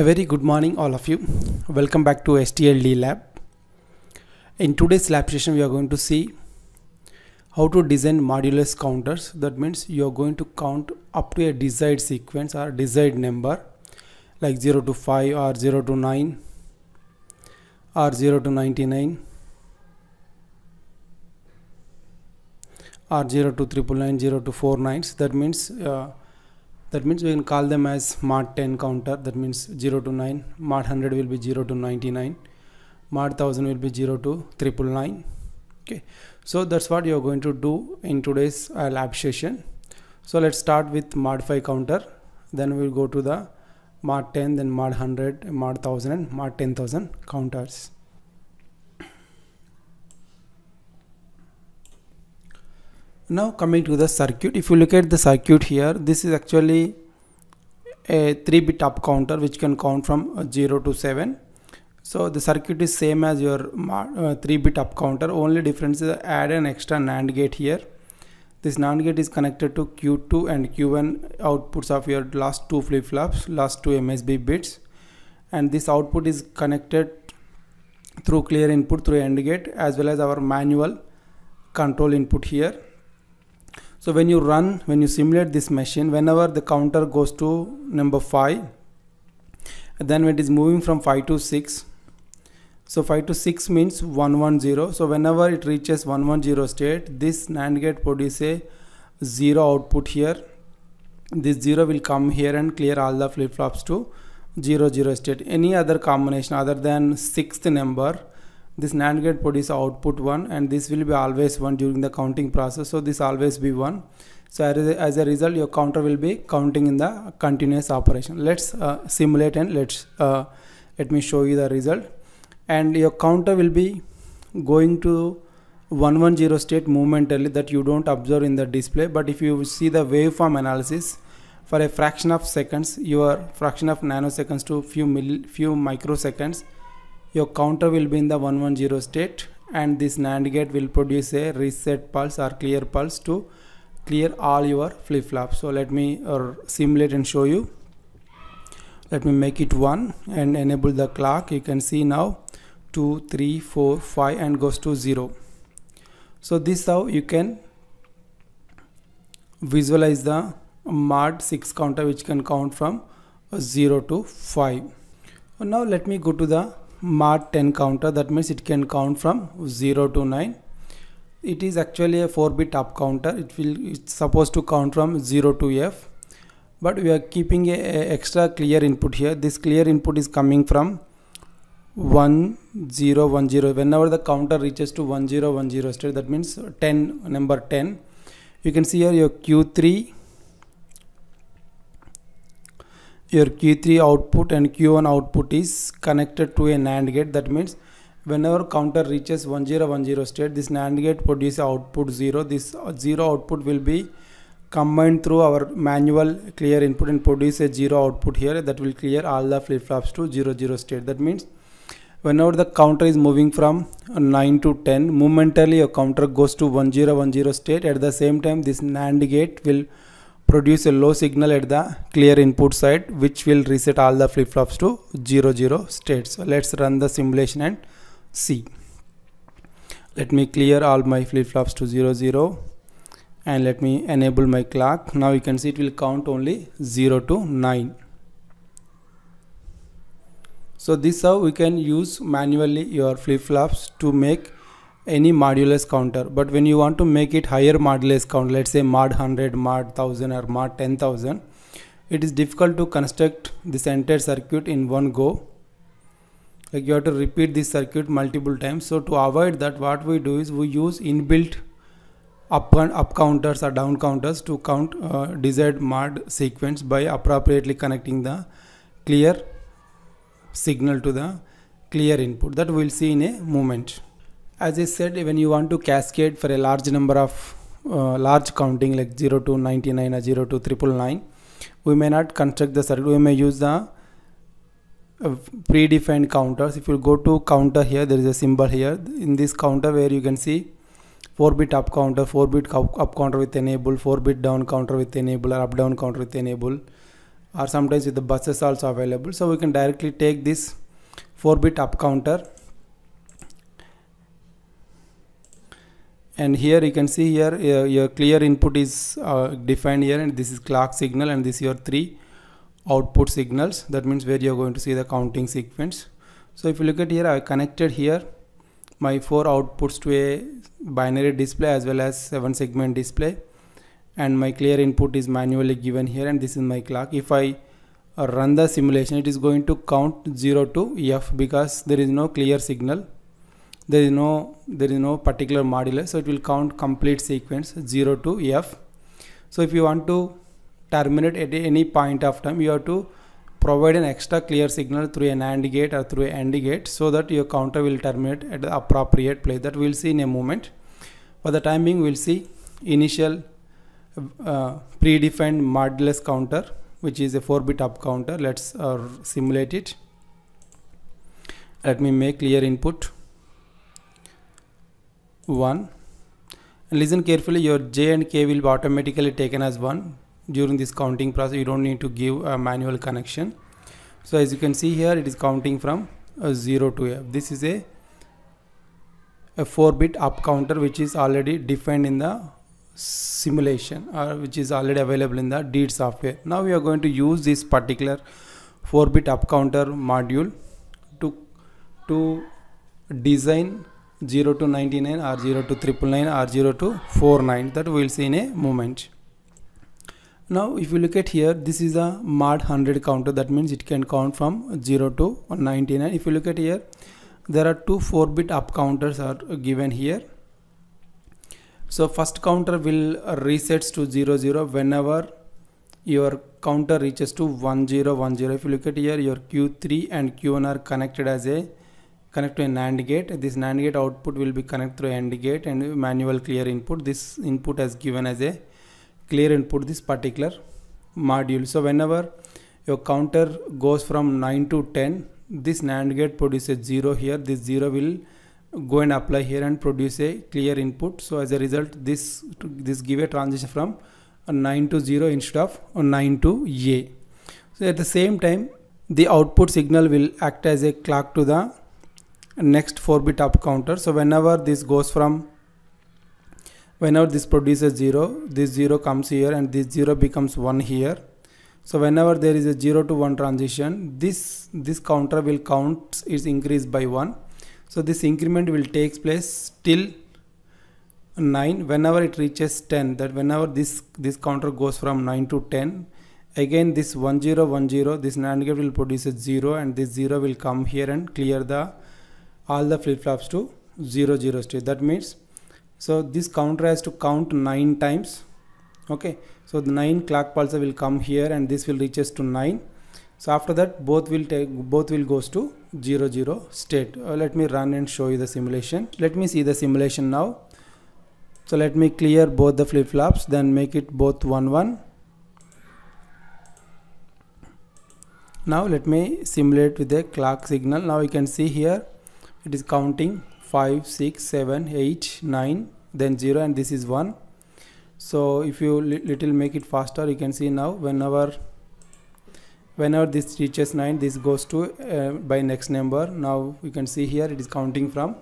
A very good morning all of you. Welcome back to STLD lab. In today's lab session we are going to see how to design modulus counters. That means you are going to count up to a desired sequence or desired number like 0 to 5 or 0 to 9 or 0 to 99 or 0 to 999, 0 to 49. That means uh, that means we can call them as mod 10 counter that means 0 to 9 mod 100 will be 0 to 99 mod 1000 will be 0 to 9. okay so that's what you're going to do in today's uh, lab session so let's start with mod 5 counter then we'll go to the mod 10 then mod 100 mod 1000 and mod 10000 counters now coming to the circuit if you look at the circuit here this is actually a 3 bit up counter which can count from uh, 0 to 7 so the circuit is same as your uh, 3 bit up counter only difference is add an extra NAND gate here this NAND gate is connected to Q2 and Q1 outputs of your last two flip flops last two MSB bits and this output is connected through clear input through AND gate as well as our manual control input here so when you run, when you simulate this machine, whenever the counter goes to number 5, then it is moving from 5 to 6. So 5 to 6 means 110. So whenever it reaches 110 state, this NAND gate produces a 0 output here. This 0 will come here and clear all the flip-flops to 0 0 state. Any other combination other than 6th number this NAND gate produce output 1 and this will be always 1 during the counting process so this always be 1 so as a result your counter will be counting in the continuous operation let's uh, simulate and let's uh, let me show you the result and your counter will be going to 110 state momentarily that you don't observe in the display but if you see the waveform analysis for a fraction of seconds your fraction of nanoseconds to few mil few microseconds your counter will be in the 110 state and this NAND gate will produce a reset pulse or clear pulse to clear all your flip-flops so let me uh, simulate and show you let me make it 1 and enable the clock you can see now 2 3 4 5 and goes to 0 so this how you can visualize the mod 6 counter which can count from 0 to 5 now let me go to the Mod 10 counter that means it can count from 0 to 9 it is actually a 4 bit up counter it will it's supposed to count from 0 to f but we are keeping a, a extra clear input here this clear input is coming from 1010 whenever the counter reaches to 1010 zero, state that means 10 number 10 you can see here your q3 your Q3 output and Q1 output is connected to a NAND gate. That means whenever counter reaches 1010 state, this NAND gate produces output 0. This 0 output will be combined through our manual clear input and produce a 0 output here that will clear all the flip-flops to 0 0 state. That means whenever the counter is moving from 9 to 10, momentarily your counter goes to 1010 state. At the same time, this NAND gate will produce a low signal at the clear input side which will reset all the flip-flops to 0 0 states so let's run the simulation and see let me clear all my flip-flops to 0 0 and let me enable my clock now you can see it will count only 0 to 9 so this how we can use manually your flip-flops to make any modulus counter but when you want to make it higher modulus count let's say mod 100 mod 1000 or mod 10000 it is difficult to construct this entire circuit in one go like you have to repeat this circuit multiple times so to avoid that what we do is we use inbuilt up and up counters or down counters to count uh, desired mod sequence by appropriately connecting the clear signal to the clear input that we will see in a moment as I said when you want to cascade for a large number of uh, large counting like 0 to 99 or 0 to 999 we may not construct the circuit we may use the uh, predefined counters if you go to counter here there is a symbol here in this counter where you can see 4 bit up counter 4 bit up counter with enable 4 bit down counter with enable or up down counter with enable or sometimes with the buses also available so we can directly take this 4 bit up counter and here you can see here uh, your clear input is uh, defined here and this is clock signal and this your three output signals that means where you're going to see the counting sequence so if you look at here I connected here my four outputs to a binary display as well as seven segment display and my clear input is manually given here and this is my clock if I run the simulation it is going to count 0 to F because there is no clear signal there is no there is no particular modulus so it will count complete sequence 0 to f so if you want to terminate at any point of time you have to provide an extra clear signal through an AND gate or through an AND gate so that your counter will terminate at the appropriate place that we'll see in a moment for the time being we'll see initial uh, predefined modulus counter which is a 4 bit up counter let's uh, simulate it let me make clear input 1 and listen carefully your j and k will be automatically taken as 1 during this counting process you don't need to give a manual connection so as you can see here it is counting from 0 to f this is a a 4 bit up counter which is already defined in the simulation or uh, which is already available in the deed software now we are going to use this particular 4 bit up counter module to to design 0 to 99 or 0 to 999 or 0 to 49 that we'll see in a moment now if you look at here this is a mod 100 counter that means it can count from 0 to 99 if you look at here there are two 4 bit up counters are given here so first counter will resets to 00 whenever your counter reaches to 1010 if you look at here your q3 and q1 are connected as a connect to a NAND gate. This NAND gate output will be connect through AND gate and manual clear input. This input as given as a clear input this particular module. So whenever your counter goes from 9 to 10, this NAND gate produces 0 here. This 0 will go and apply here and produce a clear input. So as a result, this, this give a transition from 9 to 0 instead of 9 to A. So at the same time, the output signal will act as a clock to the next 4 bit up counter so whenever this goes from whenever this produces 0 this 0 comes here and this 0 becomes 1 here so whenever there is a 0 to 1 transition this this counter will count is increased by 1 so this increment will take place till 9 whenever it reaches 10 that whenever this this counter goes from 9 to 10 again this 1010 this NAND gate will produce a 0 and this 0 will come here and clear the all the flip-flops to 0 0 state that means so this counter has to count 9 times okay so the 9 clock pulses will come here and this will reaches to 9 so after that both will take both will goes to 0 0 state uh, let me run and show you the simulation let me see the simulation now so let me clear both the flip-flops then make it both 1 1 now let me simulate with a clock signal now you can see here it is counting 5 6 7 8 9 then 0 and this is 1 so if you li little make it faster you can see now whenever whenever this reaches 9 this goes to uh, by next number now we can see here it is counting from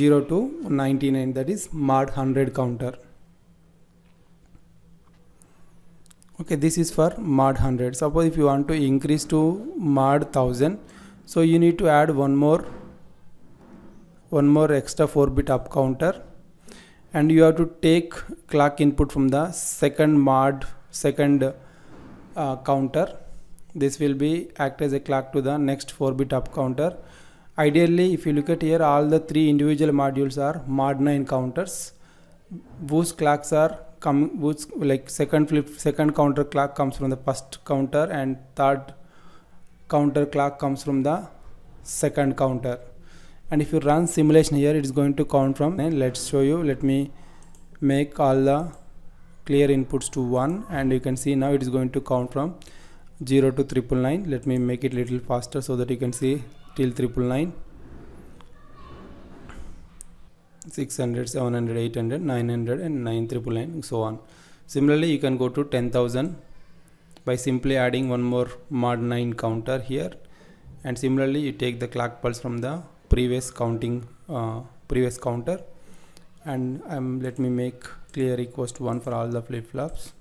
0 to 99 that is mod 100 counter okay this is for mod 100 suppose if you want to increase to mod 1000 so you need to add one more one more extra 4 bit up counter and you have to take clock input from the second mod second uh, counter this will be act as a clock to the next 4 bit up counter ideally if you look at here all the three individual modules are mod 9 counters whose clocks are come whose like second flip second counter clock comes from the first counter and third counter clock comes from the second counter and if you run simulation here it is going to count from and let's show you let me make all the clear inputs to 1 and you can see now it is going to count from 0 to 999 let me make it little faster so that you can see till 999 600 700 800 900 and and so on similarly you can go to 10000 by simply adding one more mod 9 counter here and similarly you take the clock pulse from the previous counting uh, previous counter and um, let me make clear request 1 for all the flip-flops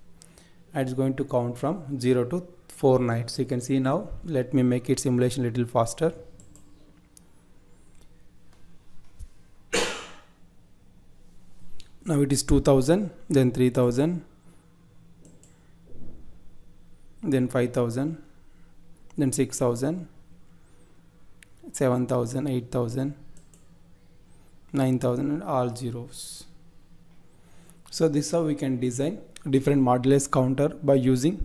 and it's going to count from 0 to 4 nights you can see now let me make it simulation little faster now it is 2000 then 3000 then 5000 then 6000 7000 8000 9000 all zeros so this is how we can design different modulus counter by using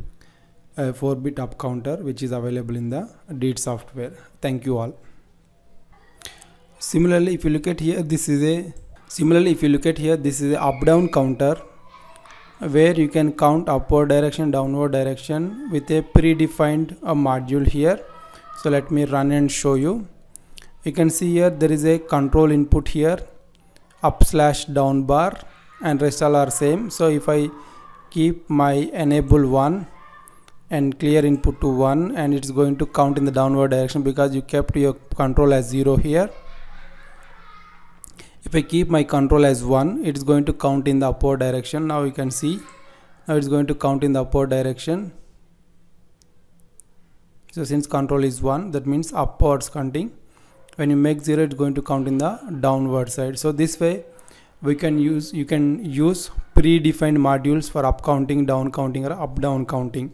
a 4-bit up counter which is available in the deed software thank you all similarly if you look at here this is a similarly if you look at here this is a up down counter where you can count upward direction downward direction with a predefined a uh, module here so let me run and show you you can see here there is a control input here up slash down bar and rest all are same so if I keep my enable 1 and clear input to 1 and it's going to count in the downward direction because you kept your control as 0 here if I keep my control as 1 it's going to count in the upward direction now you can see now it's going to count in the upward direction so since control is 1 that means upwards counting when you make 0 it's going to count in the downward side so this way we can use you can use predefined modules for up counting down counting or up down counting